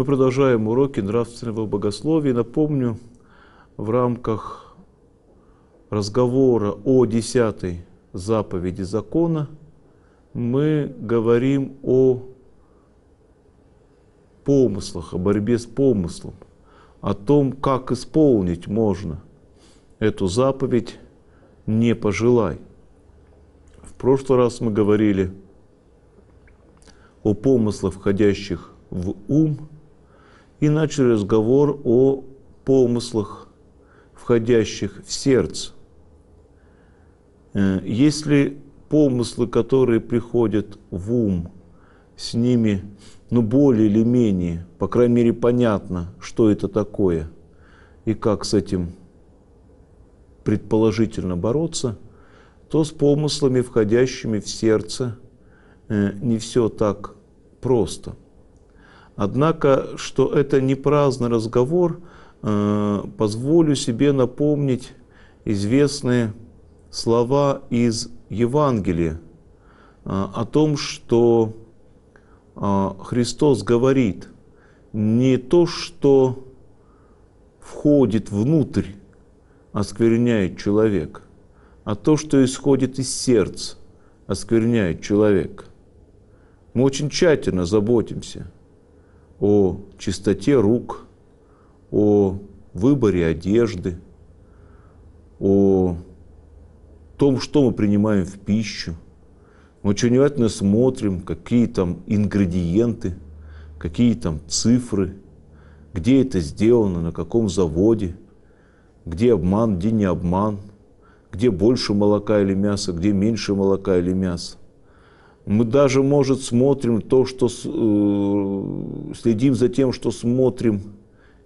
Мы продолжаем уроки нравственного богословия. Напомню, в рамках разговора о десятой заповеди закона мы говорим о помыслах, о борьбе с помыслом, о том, как исполнить можно эту заповедь «не пожелай». В прошлый раз мы говорили о помыслах, входящих в ум – и начали разговор о помыслах, входящих в сердце. Э, Если помыслы, которые приходят в ум, с ними, ну, более или менее, по крайней мере, понятно, что это такое и как с этим предположительно бороться, то с помыслами, входящими в сердце, э, не все так просто – Однако, что это не праздный разговор, э, позволю себе напомнить известные слова из Евангелия э, о том, что э, Христос говорит не то, что входит внутрь, оскверняет человек, а то, что исходит из сердца, оскверняет человек. Мы очень тщательно заботимся – о чистоте рук, о выборе одежды, о том, что мы принимаем в пищу. Мы очень внимательно смотрим, какие там ингредиенты, какие там цифры, где это сделано, на каком заводе, где обман, где не обман, где больше молока или мяса, где меньше молока или мяса. Мы даже, может, смотрим то, что э, следим за тем, что смотрим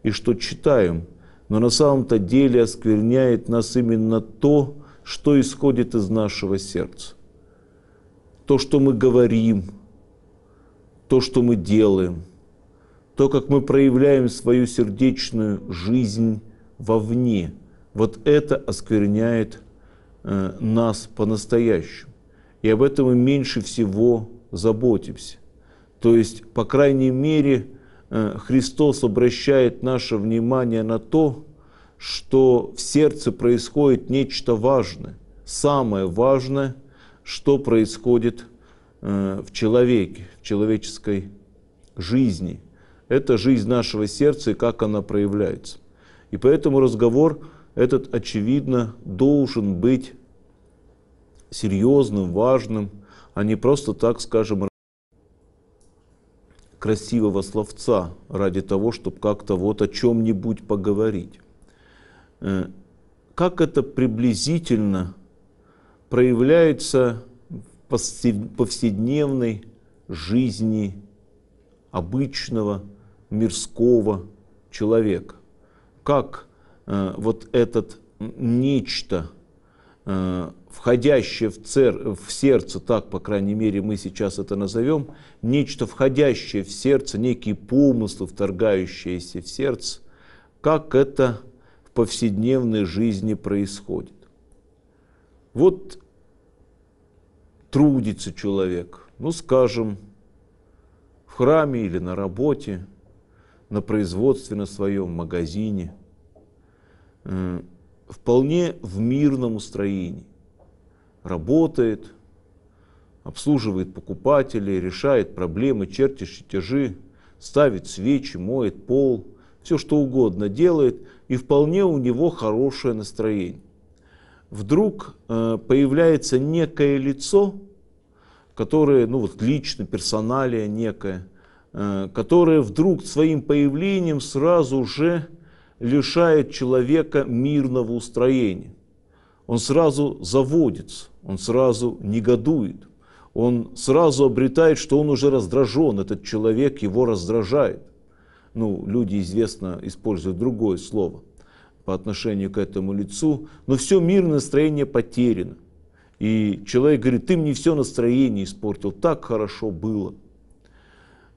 и что читаем. Но на самом-то деле оскверняет нас именно то, что исходит из нашего сердца. То, что мы говорим, то, что мы делаем, то, как мы проявляем свою сердечную жизнь вовне. Вот это оскверняет э, нас по-настоящему и об этом мы меньше всего заботимся. То есть, по крайней мере, э, Христос обращает наше внимание на то, что в сердце происходит нечто важное, самое важное, что происходит э, в человеке, в человеческой жизни. Это жизнь нашего сердца и как она проявляется. И поэтому разговор этот, очевидно, должен быть серьезным, важным, а не просто так, скажем, красивого словца ради того, чтобы как-то вот о чем-нибудь поговорить. Э, как это приблизительно проявляется в повседневной жизни обычного мирского человека? Как э, вот этот нечто – Э, входящее в, цер... в сердце, так, по крайней мере, мы сейчас это назовем, нечто входящее в сердце, некие помыслы, вторгающиеся в сердце, как это в повседневной жизни происходит. Вот трудится человек, ну, скажем, в храме или на работе, на производстве на своем магазине э, – вполне в мирном устроении. Работает, обслуживает покупателей, решает проблемы, чертит чертежи, ставит свечи, моет пол, все что угодно делает, и вполне у него хорошее настроение. Вдруг э, появляется некое лицо, которое, ну вот лично, персоналия некое, э, которое вдруг своим появлением сразу же лишает человека мирного устроения. Он сразу заводится, он сразу негодует, он сразу обретает, что он уже раздражен, этот человек его раздражает. Ну, люди, известно, используют другое слово по отношению к этому лицу, но все мирное настроение потеряно. И человек говорит, ты мне все настроение испортил, так хорошо было –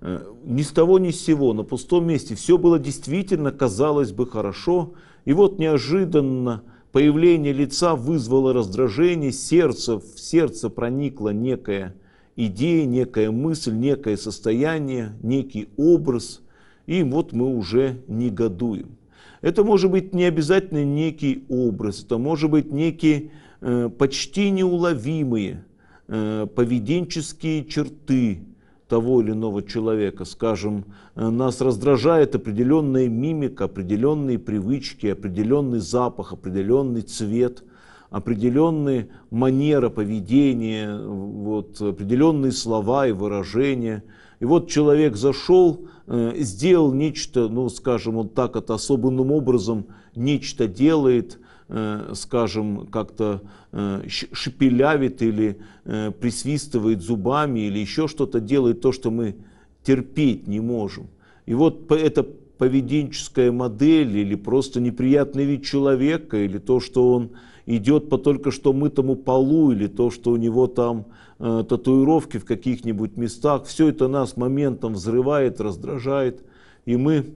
Э, ни с того ни с сего, на пустом месте. Все было действительно, казалось бы, хорошо. И вот неожиданно появление лица вызвало раздражение, сердце, в сердце проникла некая идея, некая мысль, некое состояние, некий образ. И вот мы уже негодуем. Это может быть не обязательно некий образ, это может быть некие э, почти неуловимые э, поведенческие черты, того или иного человека. Скажем, э, нас раздражает определенная мимика, определенные привычки, определенный запах, определенный цвет, определенные манера поведения, вот, определенные слова и выражения. И вот человек зашел, э, сделал нечто, ну скажем, он так это особенным образом нечто делает – Э, скажем, как-то э, шепелявит или э, присвистывает зубами или еще что-то делает, то, что мы терпеть не можем. И вот эта поведенческая модель или просто неприятный вид человека или то, что он идет по только что мытому полу или то, что у него там татуировки в каких-нибудь местах, все это нас моментом взрывает, раздражает, и мы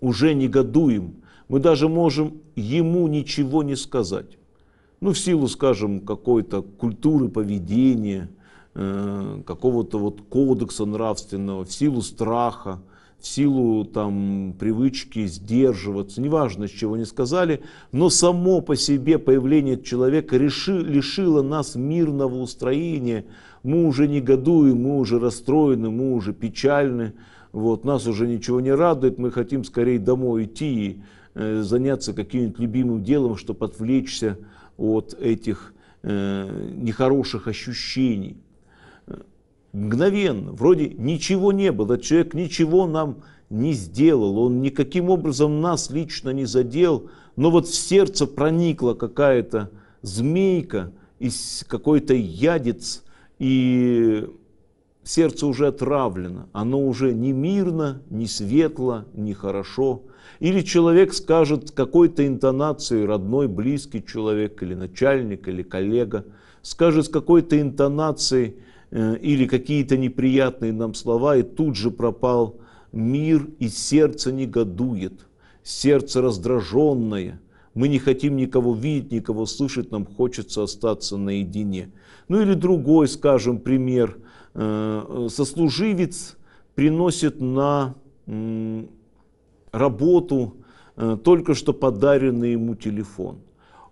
уже негодуем мы даже можем ему ничего не сказать. Ну, в силу, скажем, какой-то культуры поведения, э, какого-то вот кодекса нравственного, в силу страха, в силу там привычки сдерживаться, неважно, с чего не сказали, но само по себе появление человека реши, лишило нас мирного устроения, мы уже негодуем, мы уже расстроены, мы уже печальны, вот, нас уже ничего не радует, мы хотим скорее домой идти Э, заняться каким-нибудь любимым делом, чтобы отвлечься от этих э, нехороших ощущений. Мгновенно, вроде ничего не было, человек ничего нам не сделал, он никаким образом нас лично не задел, но вот в сердце проникла какая-то змейка, из какой-то ядец, и сердце уже отравлено, оно уже не мирно, не светло, не хорошо. Или человек скажет какой-то интонацией, родной, близкий человек, или начальник, или коллега, скажет с какой-то интонацией э, или какие-то неприятные нам слова, и тут же пропал мир, и сердце негодует, сердце раздраженное – мы не хотим никого видеть, никого слышать, нам хочется остаться наедине. Ну или другой, скажем, пример – Э, сослуживец приносит на работу э, только что подаренный ему телефон.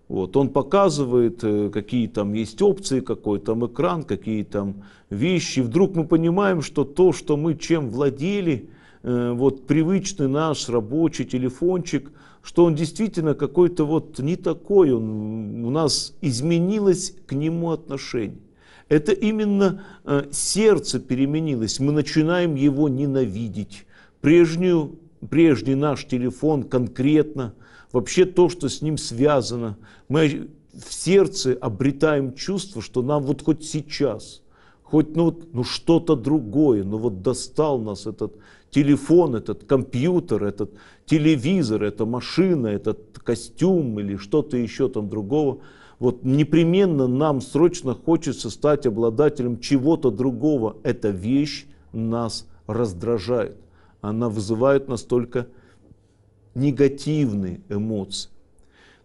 Вот, он показывает, э, какие там есть опции, какой там экран, какие там вещи. вдруг мы понимаем, что то, что мы чем владели, вот привычный наш рабочий телефончик, что он действительно какой-то вот не такой, он, у нас изменилось к нему отношение. Это именно э, сердце переменилось, мы начинаем его ненавидеть. Прежнюю, прежний наш телефон конкретно, вообще то, что с ним связано, мы в сердце обретаем чувство, что нам вот хоть сейчас, хоть ну, ну что-то другое, но ну вот достал нас этот телефон, этот компьютер, этот телевизор, эта машина, этот костюм или что-то еще там другого – вот непременно нам срочно хочется стать обладателем чего-то другого. Эта вещь нас раздражает. Она вызывает настолько негативные эмоции.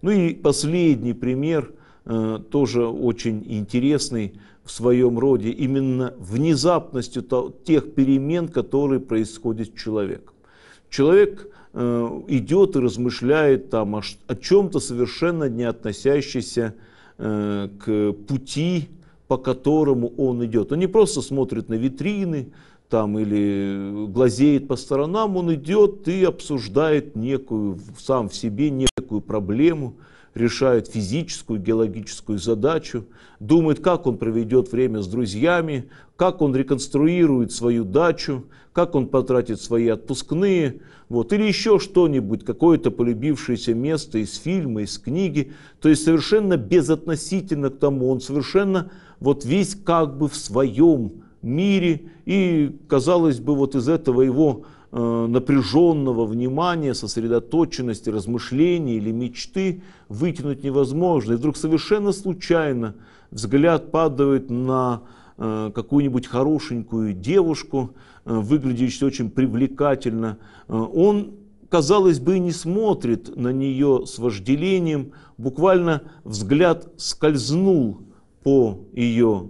Ну и последний пример, э, тоже очень интересный в своем роде, именно внезапностью тех перемен, которые происходят с человеком. Человек э, идет и размышляет там о, о чем-то совершенно не относящийся э, к пути, по которому он идет. Он не просто смотрит на витрины там, или глазеет по сторонам, он идет и обсуждает некую, сам в себе некую проблему, решает физическую, геологическую задачу, думает, как он проведет время с друзьями, как он реконструирует свою дачу, как он потратит свои отпускные, вот, или еще что-нибудь, какое-то полюбившееся место из фильма, из книги. То есть совершенно безотносительно к тому, он совершенно вот весь как бы в своем мире, и, казалось бы, вот из этого его Э, напряженного внимания, сосредоточенности, размышлений или мечты вытянуть невозможно. И вдруг совершенно случайно взгляд падает на э, какую-нибудь хорошенькую девушку, э, выглядящую очень привлекательно. Он, казалось бы, не смотрит на нее с вожделением, буквально взгляд скользнул по ее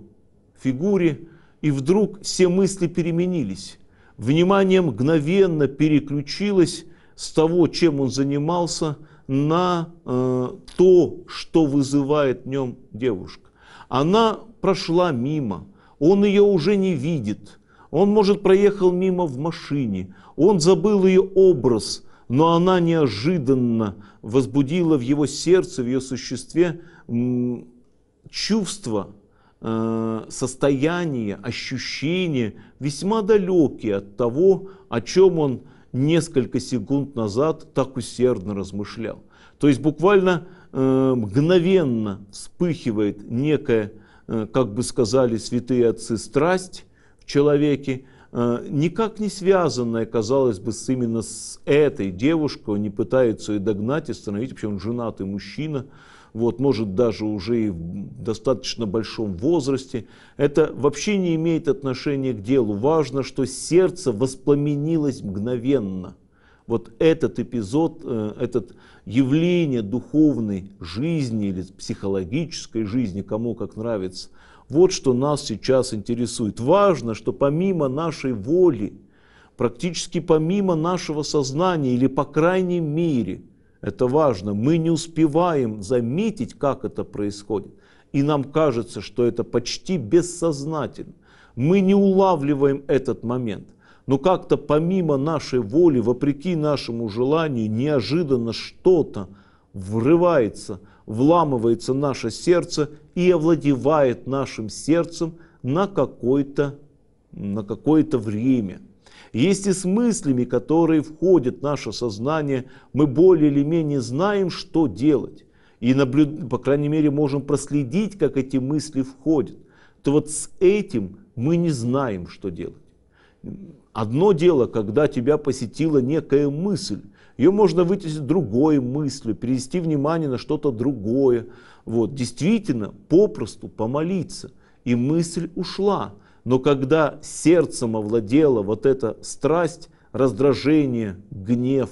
фигуре, и вдруг все мысли переменились внимание мгновенно переключилось с того, чем он занимался, на э, то, что вызывает в нем девушка. Она прошла мимо, он ее уже не видит, он, может, проехал мимо в машине, он забыл ее образ, но она неожиданно возбудила в его сердце, в ее существе чувство, э, состояние, ощущение, весьма далекие от того, о чем он несколько секунд назад так усердно размышлял. То есть буквально э, мгновенно вспыхивает некая, э, как бы сказали святые отцы, страсть в человеке, э, никак не связанная, казалось бы, с, именно с этой девушкой. Он не пытается ее догнать, остановить, вообще он женатый мужчина, вот, может даже уже и в достаточно большом возрасте. Это вообще не имеет отношения к делу. Важно, что сердце воспламенилось мгновенно. Вот этот эпизод, э, этот явление духовной жизни или психологической жизни, кому как нравится, вот что нас сейчас интересует. Важно, что помимо нашей воли, практически помимо нашего сознания или по крайней мере – это важно. Мы не успеваем заметить, как это происходит. И нам кажется, что это почти бессознательно. Мы не улавливаем этот момент. Но как-то помимо нашей воли, вопреки нашему желанию, неожиданно что-то врывается, вламывается наше сердце и овладевает нашим сердцем на какое-то на какое время – если с мыслями, которые входят в наше сознание, мы более или менее знаем, что делать, и, наблюд... по крайней мере, можем проследить, как эти мысли входят, то вот с этим мы не знаем, что делать. Одно дело, когда тебя посетила некая мысль, ее можно вытеснить другой мыслью, перевести внимание на что-то другое. Вот, действительно, попросту помолиться, и мысль ушла. Но когда сердцем овладела вот эта страсть, раздражение, гнев,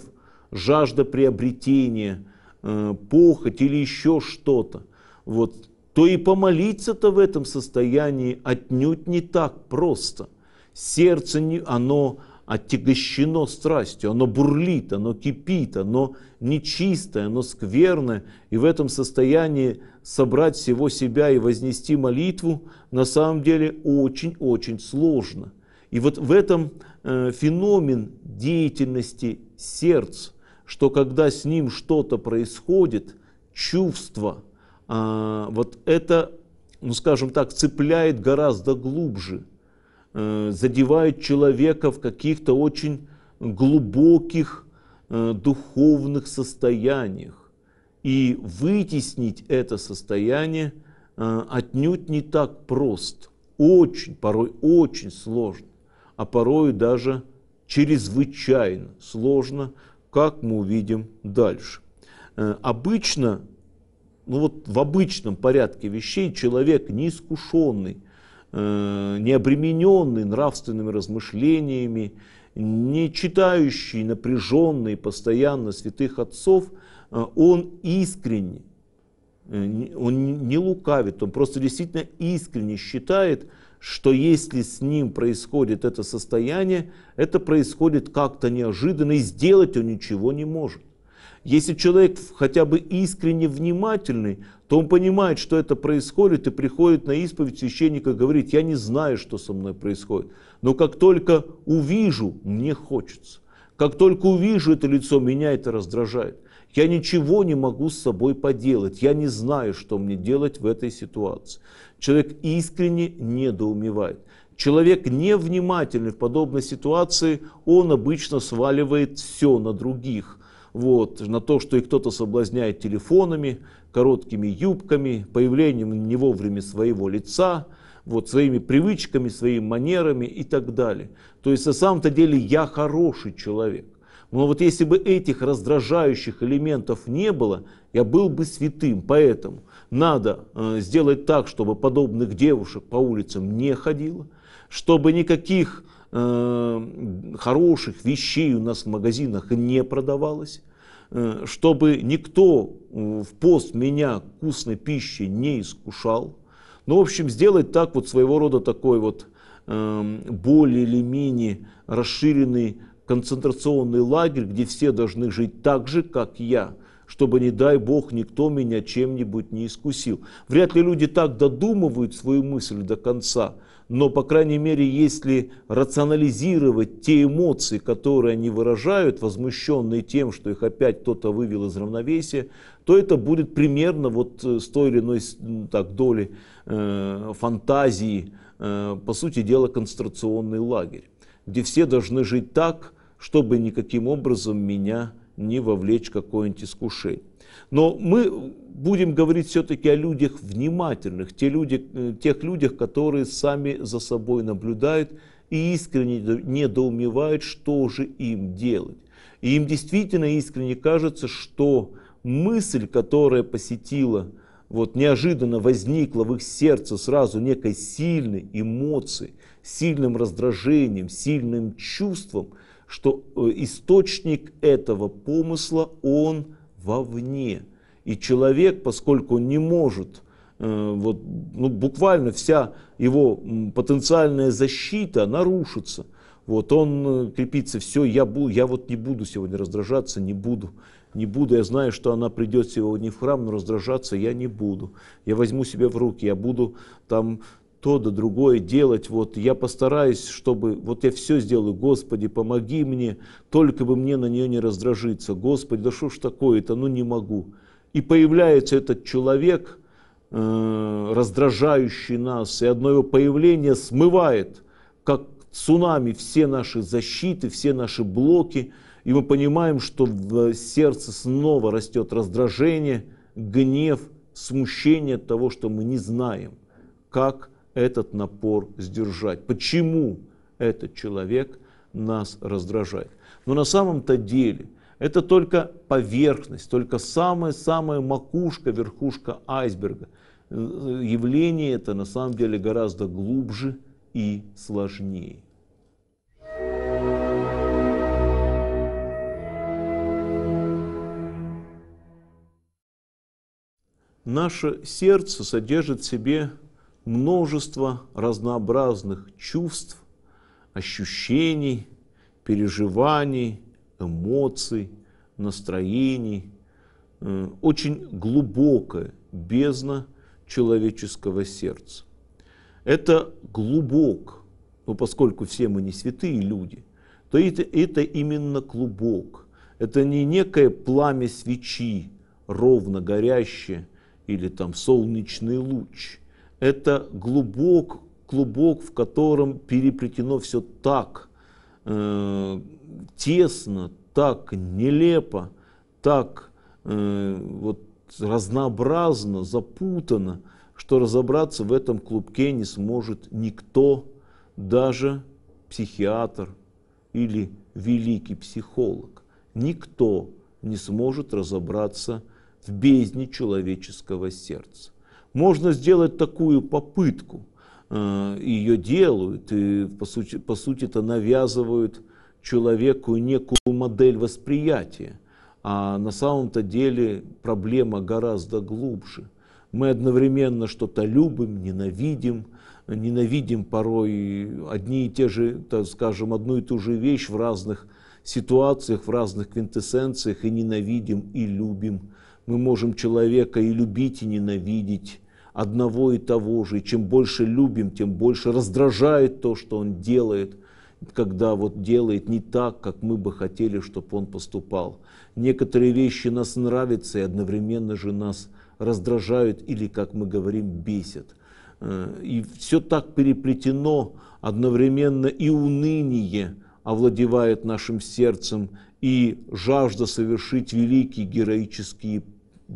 жажда приобретения, э, похоть или еще что-то, вот, то и помолиться-то в этом состоянии отнюдь не так просто. Сердце, не оно отягощено страстью, оно бурлит, оно кипит, оно нечистое, оно скверное, и в этом состоянии собрать всего себя и вознести молитву на самом деле очень-очень сложно. И вот в этом э, феномен деятельности сердца, что когда с ним что-то происходит, чувство, а, вот это, ну скажем так, цепляет гораздо глубже – Э, задевают человека в каких-то очень глубоких э, духовных состояниях. И вытеснить это состояние э, отнюдь не так просто. Очень, порой очень сложно, а порой даже чрезвычайно сложно, как мы увидим дальше. Обычно, ну вот в обычном порядке вещей человек неискушенный Э, не обремененный нравственными размышлениями, не читающий напряженный постоянно святых отцов, э, он искренне, э, он не лукавит, он просто действительно искренне считает, что если с ним происходит это состояние, это происходит как-то неожиданно, и сделать он ничего не может. Если человек хотя бы искренне внимательный, то он понимает, что это происходит, и приходит на исповедь священника, говорит, я не знаю, что со мной происходит, но как только увижу, мне хочется. Как только увижу это лицо, меня это раздражает. Я ничего не могу с собой поделать, я не знаю, что мне делать в этой ситуации. Человек искренне недоумевает. Человек невнимательный в подобной ситуации, он обычно сваливает все на других вот, на то, что и кто-то соблазняет телефонами, короткими юбками, появлением не вовремя своего лица, вот, своими привычками, своими манерами и так далее. То есть на самом-то деле я хороший человек. Но вот если бы этих раздражающих элементов не было, я был бы святым. Поэтому надо э, сделать так, чтобы подобных девушек по улицам не ходило, чтобы никаких Э, хороших вещей у нас в магазинах не продавалось, э, чтобы никто э, в пост меня вкусной пищей не искушал. Ну, в общем, сделать так вот своего рода такой вот более или менее расширенный концентрационный лагерь, где все должны жить так же, как я, чтобы, не дай бог, никто меня чем-нибудь не искусил. Вряд ли люди так додумывают свою мысль до конца, но, по крайней мере, если рационализировать те эмоции, которые они выражают, возмущенные тем, что их опять кто-то вывел из равновесия, то это будет примерно вот э, с той или иной так, доли э, фантазии, э, по сути дела, концентрационный лагерь, где все должны жить так, чтобы никаким образом меня не вовлечь какое-нибудь искушение. Но мы будем говорить все-таки о людях внимательных, те люди, э, тех людях, которые сами за собой наблюдают и искренне недоумевают, что же им делать. И им действительно искренне кажется, что мысль, которая посетила, вот неожиданно возникла в их сердце сразу некой сильной эмоцией, сильным раздражением, сильным чувством – что э, источник этого помысла, он вовне. И человек, поскольку он не может, э, вот, ну, буквально вся его потенциальная защита нарушится. Вот он э, крепится, все, я, буду, я вот не буду сегодня раздражаться, не буду, не буду, я знаю, что она придет сегодня в храм, но раздражаться я не буду. Я возьму себя в руки, я буду там то да другое делать. Вот я постараюсь, чтобы, вот я все сделаю, Господи, помоги мне, только бы мне на нее не раздражиться. Господи, да что ж такое-то, ну не могу. И появляется этот человек, э, раздражающий нас, и одно его появление смывает, как цунами, все наши защиты, все наши блоки, и мы понимаем, что в сердце снова растет раздражение, гнев, смущение от того, что мы не знаем, как этот напор сдержать, почему этот человек нас раздражает. Но на самом-то деле это только поверхность, только самая-самая макушка, верхушка айсберга. Явление это на самом деле гораздо глубже и сложнее. Наше сердце содержит в себе множество разнообразных чувств, ощущений, переживаний, эмоций, настроений, э, очень глубокая бездна человеческого сердца. Это глубок, но поскольку все мы не святые люди, то это, это именно клубок. Это не некое пламя свечи, ровно горящее, или там солнечный луч это глубок, клубок, в котором переплетено все так э, тесно, так нелепо, так э, вот разнообразно, запутано, что разобраться в этом клубке не сможет никто, даже психиатр или великий психолог. Никто не сможет разобраться в бездне человеческого сердца. Можно сделать такую попытку, э, ее делают, и по сути, по сути это навязывают человеку некую модель восприятия. А на самом-то деле проблема гораздо глубже. Мы одновременно что-то любим, ненавидим, ненавидим порой одни и те же, так скажем, одну и ту же вещь в разных ситуациях, в разных квинтэссенциях и ненавидим, и любим. Мы можем человека и любить, и ненавидеть, одного и того же. И чем больше любим, тем больше раздражает то, что он делает, когда вот делает не так, как мы бы хотели, чтобы он поступал. Некоторые вещи нас нравятся и одновременно же нас раздражают или, как мы говорим, бесят. Э, и все так переплетено, одновременно и уныние овладевает нашим сердцем, и жажда совершить великие героические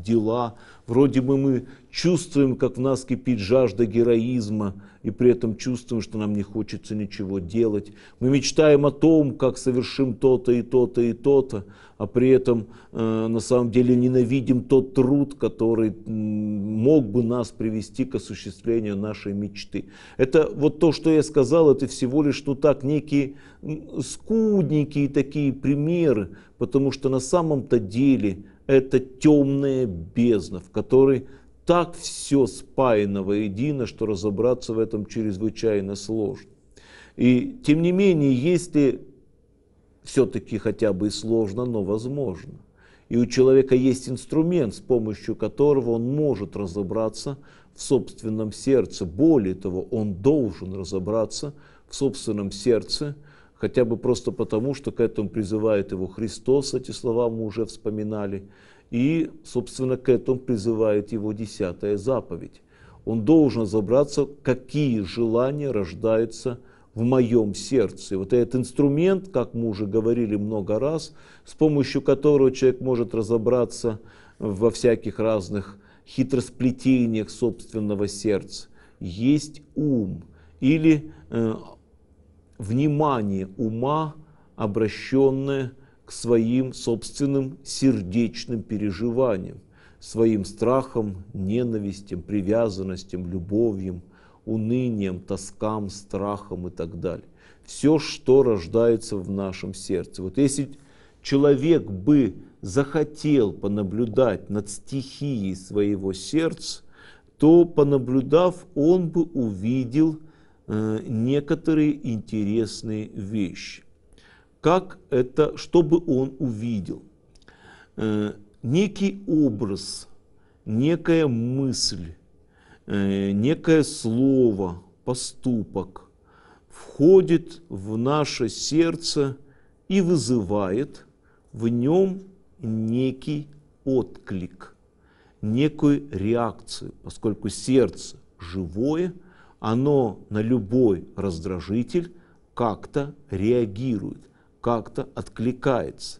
дела. Вроде бы мы чувствуем, как в нас кипит жажда героизма, и при этом чувствуем, что нам не хочется ничего делать. Мы мечтаем о том, как совершим то-то и то-то и то-то, а при этом э, на самом деле ненавидим тот труд, который мог бы нас привести к осуществлению нашей мечты. Это вот то, что я сказал, это всего лишь ну так некие скудненькие такие примеры, потому что на самом-то деле это темная бездна, в которой так все спаяно воедино, что разобраться в этом чрезвычайно сложно. И тем не менее, если все-таки хотя бы и сложно, но возможно. И у человека есть инструмент, с помощью которого он может разобраться в собственном сердце. Более того, он должен разобраться в собственном сердце хотя бы просто потому, что к этому призывает его Христос, эти слова мы уже вспоминали, и, собственно, к этому призывает его десятая заповедь. Он должен забраться, какие желания рождаются в моем сердце. Вот этот инструмент, как мы уже говорили много раз, с помощью которого человек может разобраться во всяких разных хитросплетениях собственного сердца, есть ум или э, внимание ума, обращенное к своим собственным сердечным переживаниям, своим страхам, ненавистям, привязанностям, любовью, унынием, тоскам, страхам и так далее. Все, что рождается в нашем сердце. Вот если человек бы захотел понаблюдать над стихией своего сердца, то, понаблюдав, он бы увидел – Э, некоторые интересные вещи. Как это, чтобы он увидел? Э, некий образ, некая мысль, э, некое слово, поступок входит в наше сердце и вызывает в нем некий отклик, некую реакцию, поскольку сердце живое – оно на любой раздражитель как-то реагирует, как-то откликается.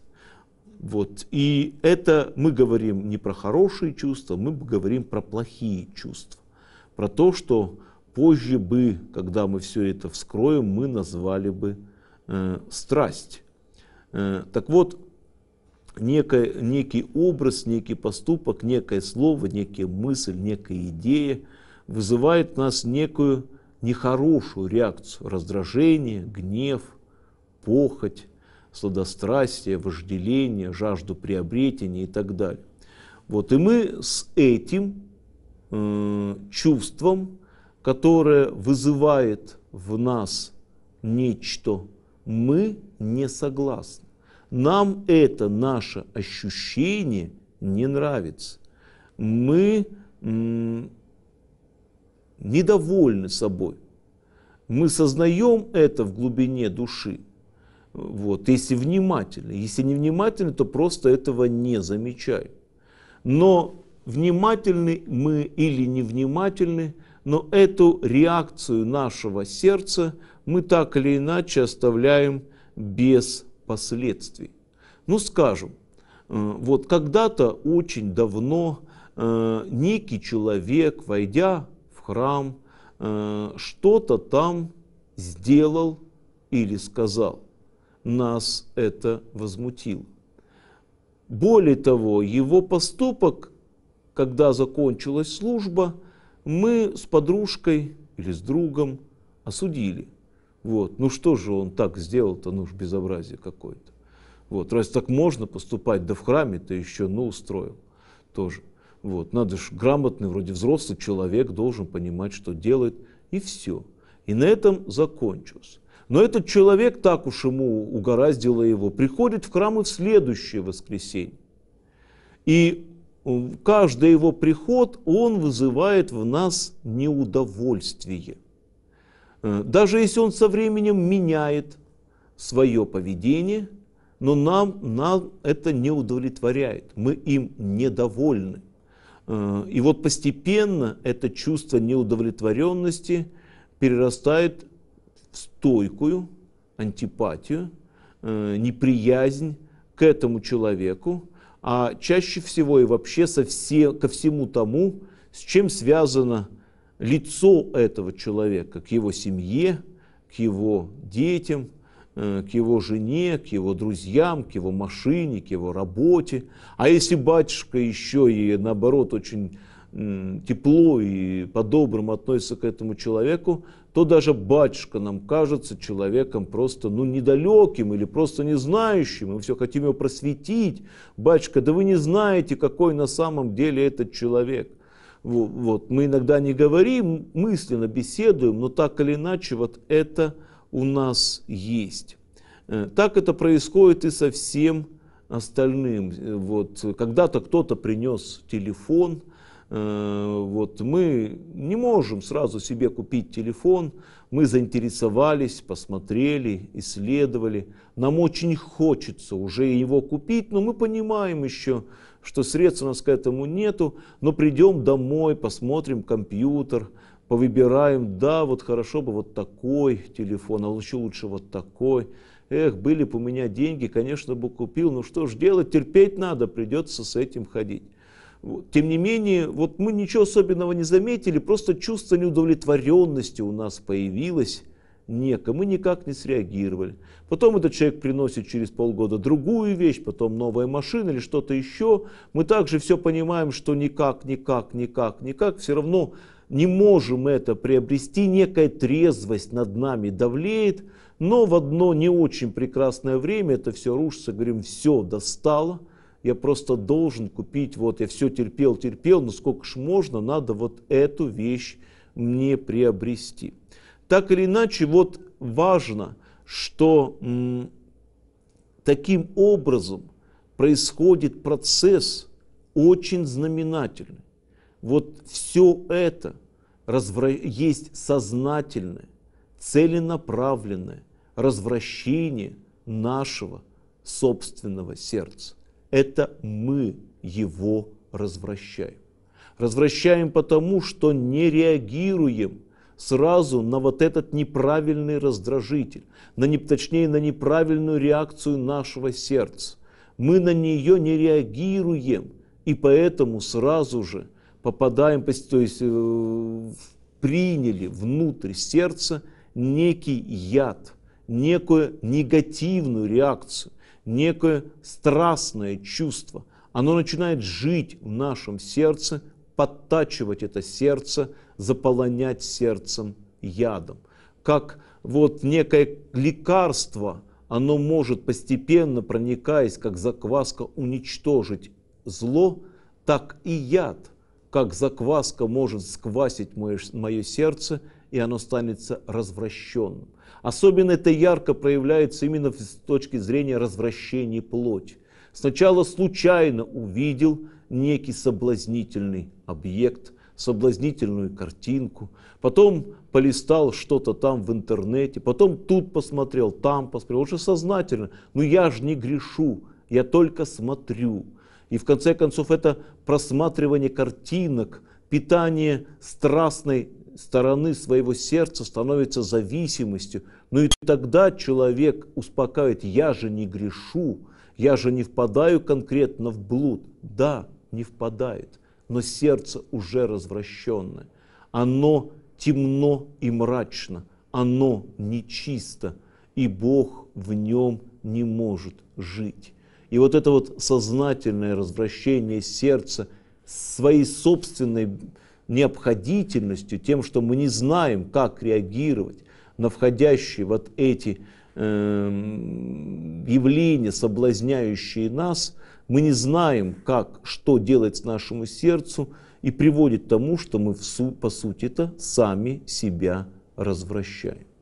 Вот. И это мы говорим не про хорошие чувства, мы говорим про плохие чувства. Про то, что позже бы, когда мы все это вскроем, мы назвали бы э, страсть. Э, так вот, некое, некий образ, некий поступок, некое слово, некая мысль, некая идея – вызывает в нас некую нехорошую реакцию, раздражение, гнев, похоть, сладострастие, вожделение, жажду приобретения и так далее. Вот, и мы с этим э, чувством, которое вызывает в нас нечто, мы не согласны. Нам это наше ощущение не нравится. Мы м, недовольны собой. Мы сознаем это в глубине души. Вот, если внимательно. Если не внимательны, то просто этого не замечаем. Но внимательны мы или невнимательны, но эту реакцию нашего сердца мы так или иначе оставляем без последствий. Ну, скажем, э, вот когда-то очень давно э, некий человек, войдя храм, э, что-то там сделал или сказал. Нас это возмутило. Более того, его поступок, когда закончилась служба, мы с подружкой или с другом осудили. Вот. Ну что же он так сделал-то, ну уж безобразие какое-то. Вот. Раз так можно поступать, да в храме-то еще, ну устроил тоже. Вот. Надо же, грамотный, вроде взрослый человек должен понимать, что делает, и все. И на этом закончилось. Но этот человек, так уж ему угораздило его, приходит в храм в следующее воскресенье. И каждый его приход, он вызывает в нас неудовольствие. Э, даже если он со временем меняет свое поведение, но нам, нам это не удовлетворяет, мы им недовольны. Э, и вот постепенно это чувство неудовлетворенности перерастает в стойкую антипатию, э, неприязнь к этому человеку, а чаще всего и вообще со все, ко всему тому, с чем связано лицо этого человека, к его семье, к его детям, Э, к его жене, к его друзьям, к его машине, к его работе. А если батюшка еще и наоборот очень тепло и по-доброму относится к этому человеку, то даже батюшка нам кажется человеком просто ну, недалеким или просто не знающим. Мы все хотим его просветить. Батюшка, да вы не знаете, какой на самом деле этот человек. Вот, вот. Мы иногда не говорим, мысленно беседуем, но так или иначе вот это – у нас есть. Э, так это происходит и со всем остальным. Э, вот, когда-то кто-то принес телефон, э, вот мы не можем сразу себе купить телефон, мы заинтересовались, посмотрели, исследовали. Нам очень хочется уже его купить, но мы понимаем еще, что средств у нас к этому нету, но придем домой, посмотрим компьютер, повыбираем, да, вот хорошо бы вот такой телефон, а еще лучше вот такой. Эх, были бы у меня деньги, конечно бы купил, но ну что ж делать, терпеть надо, придется с этим ходить. Тем не менее, вот мы ничего особенного не заметили, просто чувство неудовлетворенности у нас появилось, неко, мы никак не среагировали. Потом этот человек приносит через полгода другую вещь, потом новая машина или что-то еще. Мы также все понимаем, что никак, никак, никак, никак, все равно не можем это приобрести, некая трезвость над нами давлеет, но в одно не очень прекрасное время это все рушится, говорим, все достало, я просто должен купить, вот я все терпел, терпел, но сколько ж можно, надо вот эту вещь мне приобрести. Так или иначе, вот важно, что таким образом происходит процесс очень знаменательный. Вот все это есть сознательное, целенаправленное развращение нашего собственного сердца. Это мы его развращаем. Развращаем потому, что не реагируем сразу на вот этот неправильный раздражитель, на не, точнее на неправильную реакцию нашего сердца. Мы на нее не реагируем, и поэтому сразу же – попадаем, то есть э, приняли внутрь сердца некий яд, некую негативную реакцию, некое страстное чувство. Оно начинает жить в нашем сердце, подтачивать это сердце, заполонять сердцем ядом. Как вот некое лекарство, оно может постепенно, проникаясь, как закваска, уничтожить зло, так и яд – как закваска может сквасить мое, мое сердце, и оно станется развращенным. Особенно это ярко проявляется именно с точки зрения развращения плоти. Сначала случайно увидел некий соблазнительный объект, соблазнительную картинку, потом полистал что-то там в интернете, потом тут посмотрел, там посмотрел, уже сознательно, ну я же не грешу, я только смотрю. И в конце концов это просматривание картинок, питание страстной стороны своего сердца становится зависимостью. Ну и тогда человек успокаивает, я же не грешу, я же не впадаю конкретно в блуд. Да, не впадает, но сердце уже развращенное. Оно темно и мрачно, оно нечисто, и Бог в нем не может жить. И вот это вот сознательное развращение сердца своей собственной необходительностью, тем, что мы не знаем, как реагировать на входящие вот эти э, явления, соблазняющие нас, мы не знаем, как, что делать с нашему сердцу, и приводит к тому, что мы, су, по сути-то, сами себя развращаем.